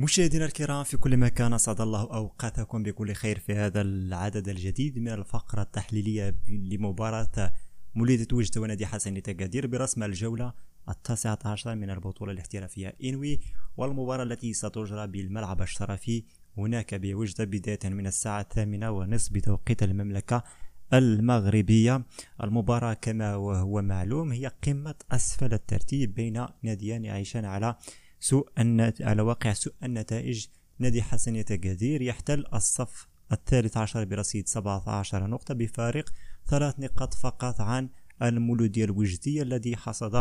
مشاهدينا الكرام في كل مكان اسعد الله اوقاتكم بكل خير في هذا العدد الجديد من الفقره التحليليه لمباراه مولدة وجده ونادي حسن تكادير برسم الجوله التاسعة عشر من البطولة الاحترافية إنوي والمباراة التي ستجرى بالملعب الشرفي هناك بوجدة بداية من الساعة الثامنة ونصف بتوقيت المملكة المغربية المباراة كما وهو معلوم هي قمة أسفل الترتيب بين ناديان يعيشان على سوء على واقع سوء النتائج نادي حسنية قدير يحتل الصف الثالث عشر برصيد 17 نقطة بفارق ثلاث نقاط فقط عن المولودية الوجدية الذي حصد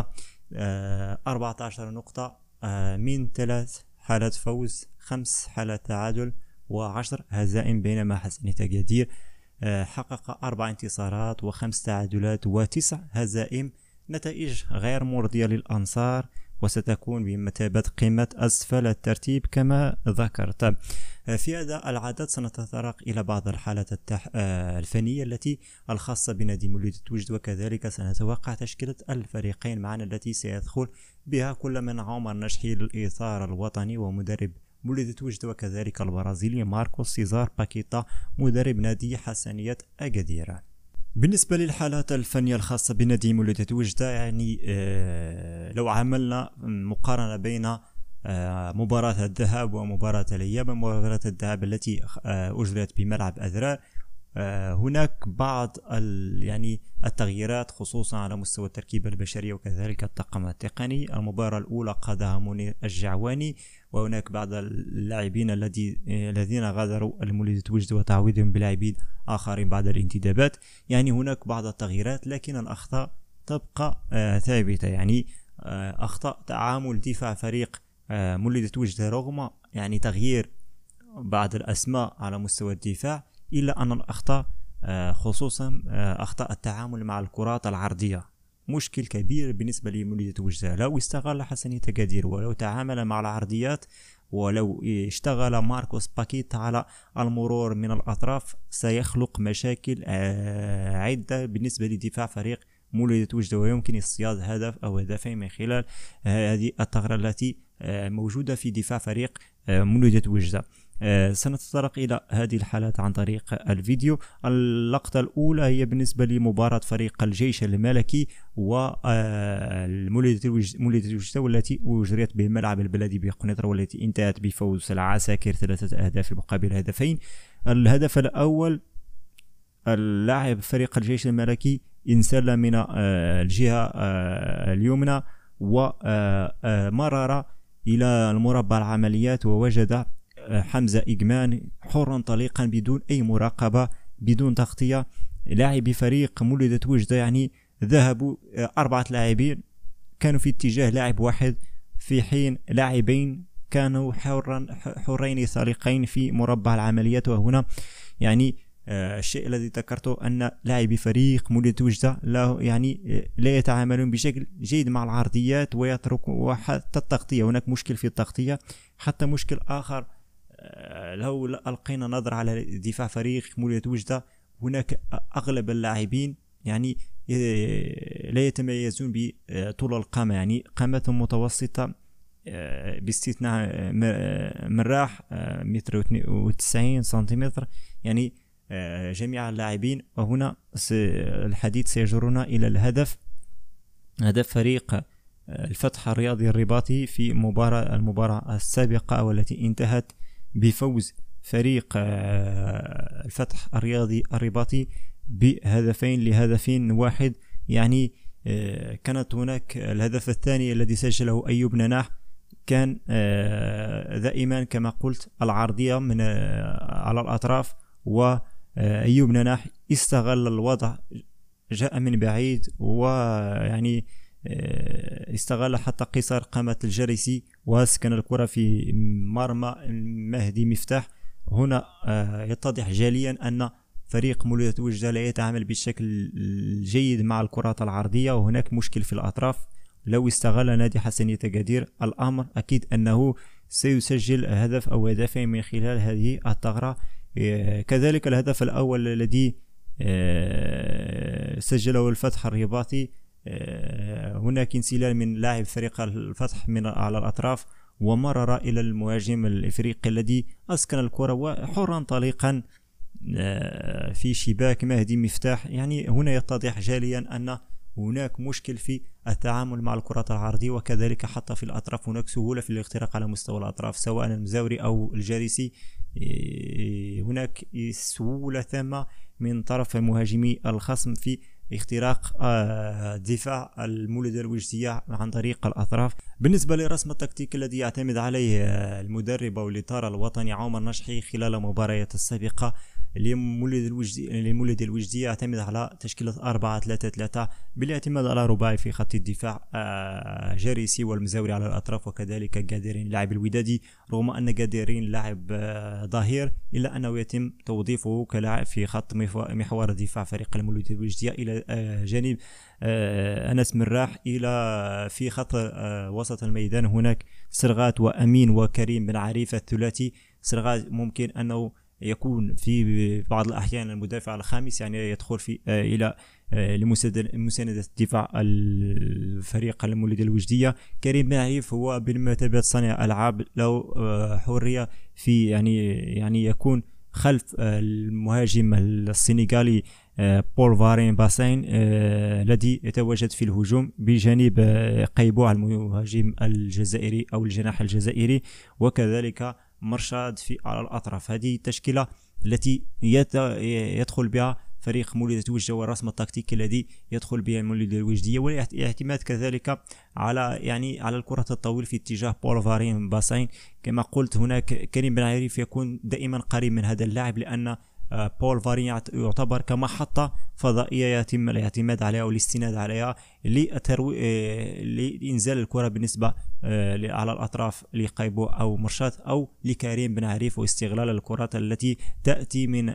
14 آه، نقطة آه، من ثلاث حالات فوز خمس حالات تعادل وعشر هزائم بينما حسنية قدير آه، حقق أربع انتصارات وخمس تعادلات وتسع هزائم نتائج غير مرضية للأنصار وستكون بمثابة قمة أسفل الترتيب كما ذكرت في هذا العدد سنتطرق إلى بعض الحالات التح... آه، الفنية التي الخاصة بنادي مولود توجد وكذلك سنتوقع تشكيلة الفريقين معنا التي سيدخل بها كل من عمر نشحي للإيثار الوطني ومدرب مولد توجد وكذلك البرازيلي ماركوس سيزار باكيتا مدرب نادي حسنية أكادير بالنسبة للحالات الفنية الخاصة بنديم التي توجد يعني آه، لو عملنا مقارنة بين آه، مباراة الذهاب ومباراة الإياب مباراة الذهاب التي آه، أجريت بملعب أذرار هناك بعض يعني التغييرات خصوصا على مستوى التركيبة البشرية وكذلك الطاقم التقني المباراة الأولى قادها منير الجعواني وهناك بعض اللاعبين الذي الذين غادروا المولد توجد وتعويضهم بلاعبين آخرين بعد الانتدابات يعني هناك بعض التغييرات لكن الأخطاء تبقى آه، ثابتة يعني آه، أخطاء تعامل دفاع فريق آه، مولد توجد رغم يعني تغيير بعض الأسماء على مستوى الدفاع إلا أن الأخطاء خصوصا أخطاء التعامل مع الكرات العرضية مشكل كبير بالنسبة لمولدة وجدة لو استغل حسنية أكادير ولو تعامل مع العرضيات ولو اشتغل ماركوس باكيت على المرور من الأطراف سيخلق مشاكل آه، عدة بالنسبة لدفاع فريق مولدة وجدة ويمكن اصطياد هدف أو هدفين من خلال آه، هذه الثغرة التي آه، موجودة في دفاع فريق مولدة وجدة آه، سنتطرق إلى هذه الحالات عن طريق الفيديو اللقطة الأولى هي بالنسبة لمباراة فريق الجيش الملكي ومولد آه، الوجدة والتي أجريت بملعب البلدي بقنيطرة والتي انتهت بفوز العساكر ثلاثة أهداف مقابل هدفين الهدف الأول اللاعب فريق الجيش الملكي انسل من آه، الجهة اليمنى ومرر إلى المربع العمليات ووجد حمزة إجمان حرا طليقا بدون أي مراقبة بدون تغطية لاعبي فريق مولودة وجدة يعني ذهبوا آه، أربعة لاعبين كانوا في اتجاه لاعب واحد في حين لاعبين كانوا حرا حرين سارقين في مربع العمليات وهنا يعني آه، الشيء الذي ذكرته أن لاعبي فريق مولد وجدة لا يعني آه، لا يتعاملون بشكل جيد مع العرضيات ويترك وحتى التغطية هناك مشكل في التغطية حتى مشكل آخر لو القينا نظره على دفاع فريق مولية وجده هناك اغلب اللاعبين يعني آه، لا يتميزون بطول القامه يعني قامه متوسطه آه، باستثناء آه، مراح متر وتسعين سنتيمتر يعني جميع اللاعبين وهنا الحديث سيجرنا إلى الهدف هدف فريق الفتح الرياضي الرباطي في مباراة المباراة السابقة والتي انتهت بفوز فريق آه، الفتح الرياضي الرباطي بهدفين لهدف واحد يعني آه، كانت هناك الهدف الثاني الذي سجله أيوب نناح كان آه، دائما كما قلت العرضية من على الأطراف وأيوب نناح استغل الوضع جاء من بعيد ويعني آه، استغل حتى قصر قامة الجريسي وسكن الكرة في مرمى مهدي مفتاح هنا آه، يتضح جليا أن فريق مولودية وجدة لا يتعامل بشكل جيد مع الكرات العرضية وهناك مشكل في الأطراف لو استغل نادي حسنية قدير الأمر أكيد أنه سيسجل هدف أو هدفين من خلال هذه الثغرة آه، كذلك الهدف الأول الذي سجله الفتح الرباطي هناك انسلال من لاعب فريق الفتح من على الأطراف ومرر إلى المهاجم الإفريقي الذي أسكن الكرة وحرا طليقا آه، في شباك مهدي مفتاح يعني هنا يتضح جاليا أن هناك مشكل في التعامل مع الكرات العرضية وكذلك حتى في الأطراف هناك سهولة في الاختراق على مستوى الأطراف سواء المزاوري أو الجارسي آه، هناك سهولة ثامة من طرف مهاجمي الخصم في اختراق آه، دفاع المولد الوجدية عن طريق الأطراف بالنسبة لرسم التكتيك الذي يعتمد عليه آه، المدرب أو الإطار الوطني عمر نشحي خلال المباريات السابقة للمولد الوجدي للمولد الوجدي يعتمد على تشكيلة 4 3 3 بالاعتماد على رباعي في خط الدفاع آه، جاريسي والمزاوري على الأطراف وكذلك قادرين اللاعب الودادي رغم أن جاديرين لاعب آه، ظهير إلا أنه يتم توظيفه كلاعب في خط محور دفاع فريق المولودية الوجدية إلى آه، جانب آه، أنس مراح إلى في خط وسط الميدان هناك سرغات وأمين وكريم بن عريفة الثلاثي سرغات ممكن أنه يكون في بعض الأحيان المدافع الخامس يعني يدخل في آه، إلى آه، لمساندة دفاع الفريق المولد الوجدية كريم معيف هو بمثابة صانع ألعاب له آه، حرية في يعني يعني يكون خلف المهاجم السنغالي بول فارين باسين الذي يتواجد في الهجوم بجانب آه، قيبوع المهاجم الجزائري أو الجناح الجزائري وكذلك مرشد في على الأطراف هذه التشكيلة التي يدخل بها فريق مولد وجده والرسم التكتيكي الذي يدخل به مولد الوجديه والاعتماد كذلك على يعني على الكره الطويل في اتجاه بول فارين باسين كما قلت هناك كريم بن عريف يكون دائما قريب من هذا اللاعب لان بول آه، فارين يعتبر كمحطة فضائية يتم الاعتماد عليها والاستناد عليها لتروي... آه، لإنزال الكرة بالنسبة آه، على الأطراف لقيبو أو مرشات أو لكريم بن عريف واستغلال الكرات التي تأتي من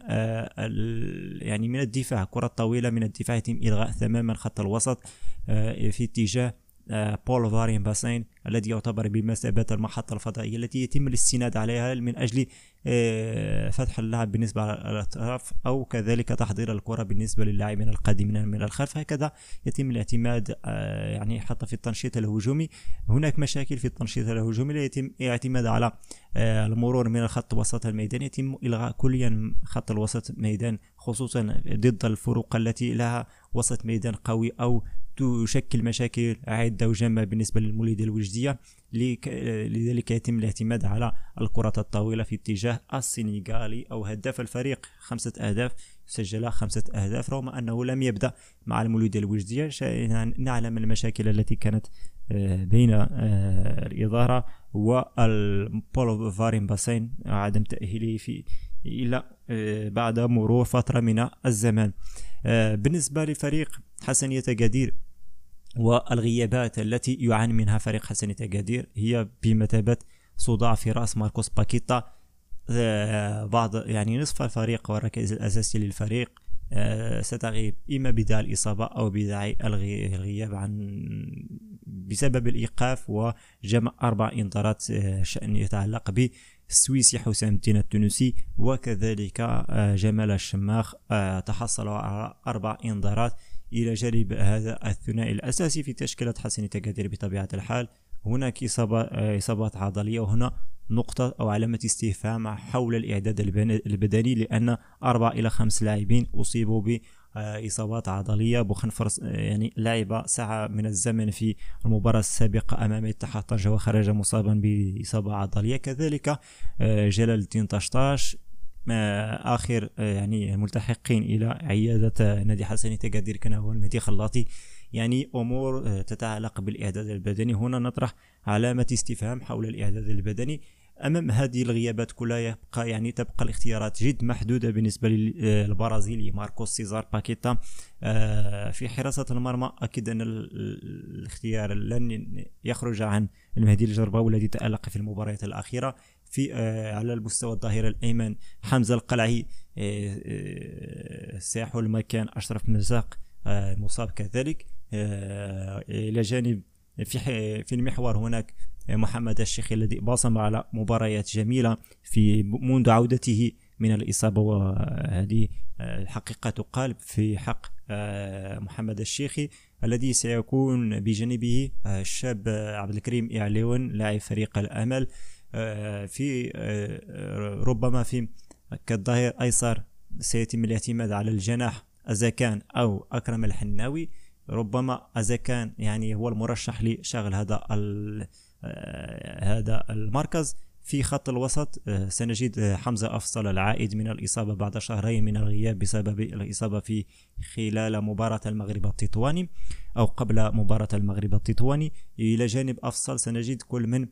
يعني من الدفاع كرة طويلة من الدفاع يتم إلغاء تماما خط الوسط في اتجاه بول فارين باسين الذي يعتبر بمثابة المحطة الفضائية التي يتم الاستناد عليها من أجل آه، فتح اللعب بالنسبة على الأطراف أو كذلك تحضير الكرة بالنسبة للاعبين القادمين من الخلف هكذا يتم الاعتماد آه، يعني حتى في التنشيط الهجومي هناك مشاكل في التنشيط الهجومي لا يتم الاعتماد على آه، المرور من الخط وسط الميدان يتم إلغاء كليا خط الوسط الميدان خصوصا ضد الفروق التي لها وسط ميدان قوي أو تشكل مشاكل عدة وجمة بالنسبة للمولدة الوجدية لذلك يتم الاعتماد على الكرة الطويلة في اتجاه السنغالي أو هداف الفريق خمسة أهداف سجل خمسة أهداف رغم أنه لم يبدأ مع المولودية الوجدية نعلم المشاكل التي كانت آه، بين آه، الإدارة والبولو فارين باسين عدم تأهيله في إلا آه، بعد مرور فترة من الزمان بالنسبة لفريق حسنية تقادير والغيابات التي يعاني منها فريق حسنية تقادير هي بمثابة صداع في رأس ماركوس باكيتا آه، بعض يعني نصف الفريق والركائز الأساسية للفريق آه، ستغيب إما بداء الإصابة أو بداء الغياب عن بسبب الإيقاف وجمع أربع إنذارات آه، شأن يتعلق به حسام الدين التونسي وكذلك جمال الشماخ تحصل على أربع إنذارات إلى جانب هذا الثنائي الأساسي في تشكيلة حسن تكادير بطبيعة الحال هناك آه، إصابات عضلية وهنا نقطة أو علامة استفهام حول الإعداد البدني لأن أربع إلى خمس لاعبين أصيبوا ب اصابات عضليه بوخنفرس آه، يعني لعب ساعه من الزمن في المباراه السابقه امام اتحاد طنجه وخرج مصابا باصابه عضليه كذلك آه، جلال الدين طشطاش اخر آه، يعني ملتحقين الى عياده نادي حسني تقادير كان هو المهدي خلاطي يعني امور آه، تتعلق بالاعداد البدني هنا نطرح علامه استفهام حول الاعداد البدني امام هذه الغيابات كلها يبقى يعني تبقى الاختيارات جد محدوده بالنسبه للبرازيلي آه، ماركوس سيزار باكيتا آه، في حراسه المرمى اكيد ان الاختيار لن يخرج عن المهدي الجرباوي الذي تالق في المباريات الاخيره في آه، على المستوى الظهير الايمن حمزه القلعي سيحول المكان اشرف مزاق مصاب كذلك الى جانب في في المحور هناك محمد الشيخي الذي بصم على مباريات جميلة في منذ عودته من الإصابة وهذه الحقيقة آه، تقال في حق آه، محمد الشيخي الذي سيكون بجانبه آه، الشاب عبد الكريم إعليون لاعب فريق الأمل في ربما في كالظهير أيسر سيتم الاعتماد على الجناح ازاكان أو أكرم الحناوي ربما ازاكان يعني هو المرشح لشغل هذا آه، هذا المركز في خط الوسط آه، سنجد آه، حمزة أفصل العائد من الإصابة بعد شهرين من الغياب بسبب الإصابة في خلال مباراة المغرب التطواني أو قبل مباراة المغرب التطواني إلى جانب أفصل سنجد كل من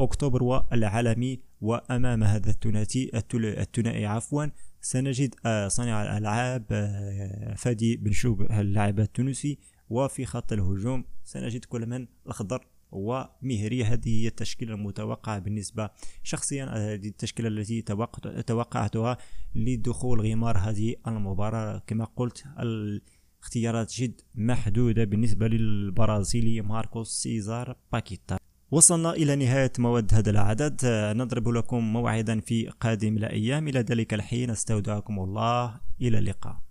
أكتوبر والعالمي وأمام هذا الثنائي الثنائي عفوا سنجد صانع الألعاب فادي بن شوب اللاعب التونسي وفي خط الهجوم سنجد كل من الأخضر ومهري هذه هي التشكيلة المتوقعة بالنسبة شخصيا آه، هذه التشكيلة التي توقعتها لدخول غمار هذه المباراة كما قلت الاختيارات جد محدودة بالنسبة للبرازيلي ماركوس سيزار باكيتا وصلنا إلى نهاية مواد هذا العدد آه، نضرب لكم موعدا في قادم الأيام إلى ذلك الحين استودعكم الله إلى اللقاء